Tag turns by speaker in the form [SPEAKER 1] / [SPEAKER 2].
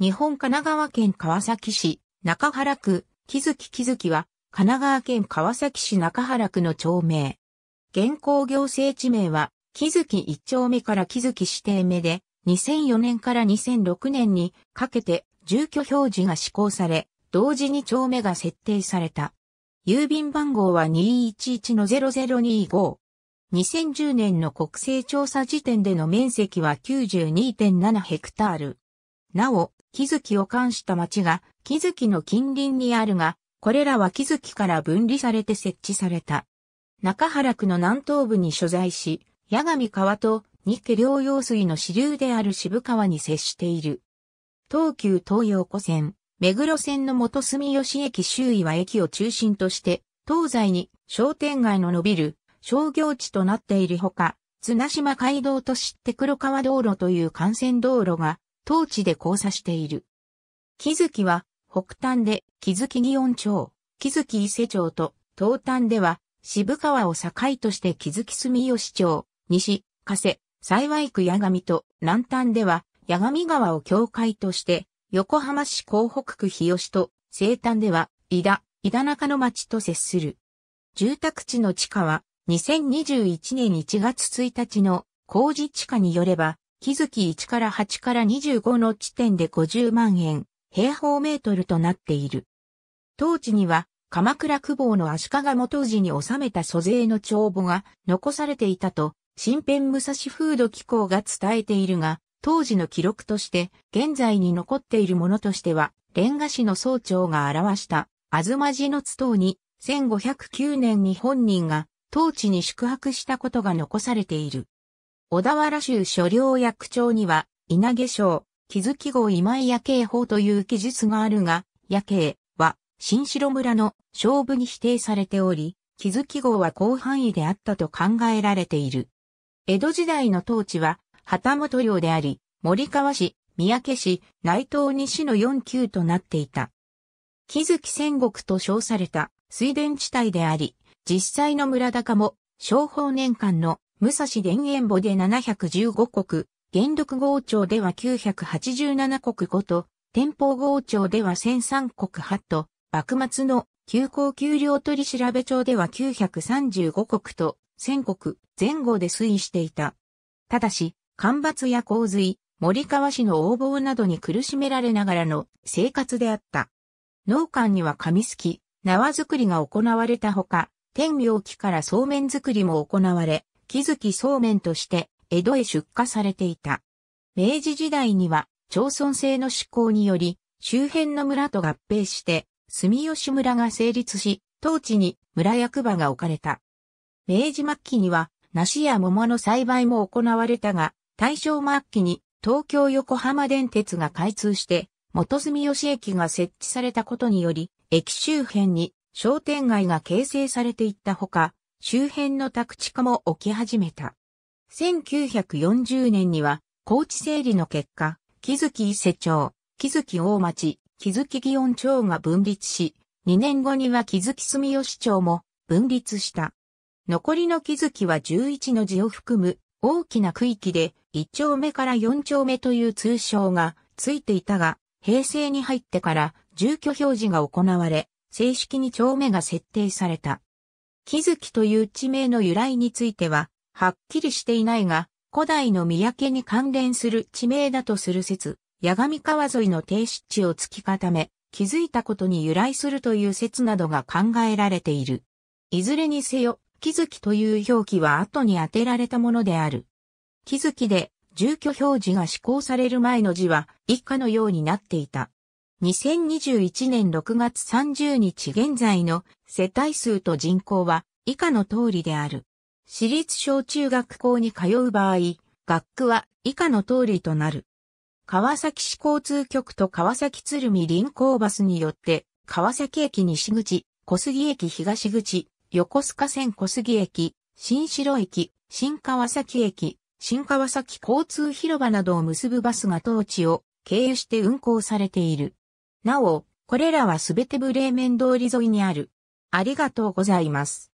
[SPEAKER 1] 日本神奈川県川崎市中原区木月木月は神奈川県川崎市中原区の町名。現行行政地名は木月一丁目から木月指定目で2004年から2006年にかけて住居表示が施行され、同時に町名が設定された。郵便番号は211-0025。2010年の国勢調査時点での面積は92.7ヘクタール。なお、木月を冠した町が木月の近隣にあるが、これらは木月から分離されて設置された。中原区の南東部に所在し、八神川と日家両用水の支流である渋川に接している。東急東洋湖線、目黒線の元住吉駅周囲は駅を中心として、東西に商店街の伸びる商業地となっているほか、綱島街道と知って黒川道路という幹線道路が当地で交差している。木月は、北端で木月祇園町、木月伊勢町と、東端では、渋川を境として木月住吉町、西、加瀬、幸区八神と、南端では、八神川を境界として、横浜市港北区日吉と、西端では、伊田、伊田中の町と接する。住宅地の地下は、2021年1月1日の工事地下によれば、木月1から8から25の地点で50万円、平方メートルとなっている。当地には、鎌倉久保の足利元氏に収めた租税の帳簿が残されていたと、新編武蔵風土機構が伝えているが、当時の記録として、現在に残っているものとしては、レンガ市の総長が表した、あずまじの津島に、1509年に本人が、当地に宿泊したことが残されている。小田原州所領役長には、稲毛省、木月号今井夜景法という記述があるが、夜景は、新城村の勝負に否定されており、木月号は広範囲であったと考えられている。江戸時代の統治は、旗本領であり、森川市、三宅市、内藤西の4級となっていた。木月戦国と称された水田地帯であり、実際の村高も、商法年間の武蔵田園墓で715国、元禄号庁では987国5と、天保号庁では1003国8と、幕末の休校給料取調べ庁では935国と、1000国前後で推移していた。ただし、干ばつや洪水、森川市の横暴などに苦しめられながらの生活であった。農館には紙すき、縄作りが行われたほか、天明期からそうめん作りも行われ、木月そうめんとして江戸へ出荷されていた。明治時代には町村制の施行により周辺の村と合併して住吉村が成立し、当地に村役場が置かれた。明治末期には梨や桃の栽培も行われたが、大正末期に東京横浜電鉄が開通して元住吉駅が設置されたことにより、駅周辺に商店街が形成されていったほか、周辺の宅地化も起き始めた。1940年には、高地整理の結果、木月伊勢町、木月大町、木月祇園町が分立し、2年後には木月住吉町も分立した。残りの木月は11の字を含む大きな区域で1丁目から4丁目という通称がついていたが、平成に入ってから住居表示が行われ、正式に丁目が設定された。木月という地名の由来については、はっきりしていないが、古代の三宅に関連する地名だとする説、八神川沿いの低湿地を突き固め、気づいたことに由来するという説などが考えられている。いずれにせよ、木月という表記は後に当てられたものである。木月で住居表示が施行される前の字は以下のようになっていた。2021年6月30日現在の世帯数と人口は以下の通りである。私立小中学校に通う場合、学区は以下の通りとなる。川崎市交通局と川崎鶴見臨港バスによって、川崎駅西口、小杉駅東口、横須賀線小杉駅、新城駅、新川崎駅、新川崎交通広場などを結ぶバスが当地を経由して運行されている。なお、これらはすべてブレーメン通り沿いにある。ありがとうございます。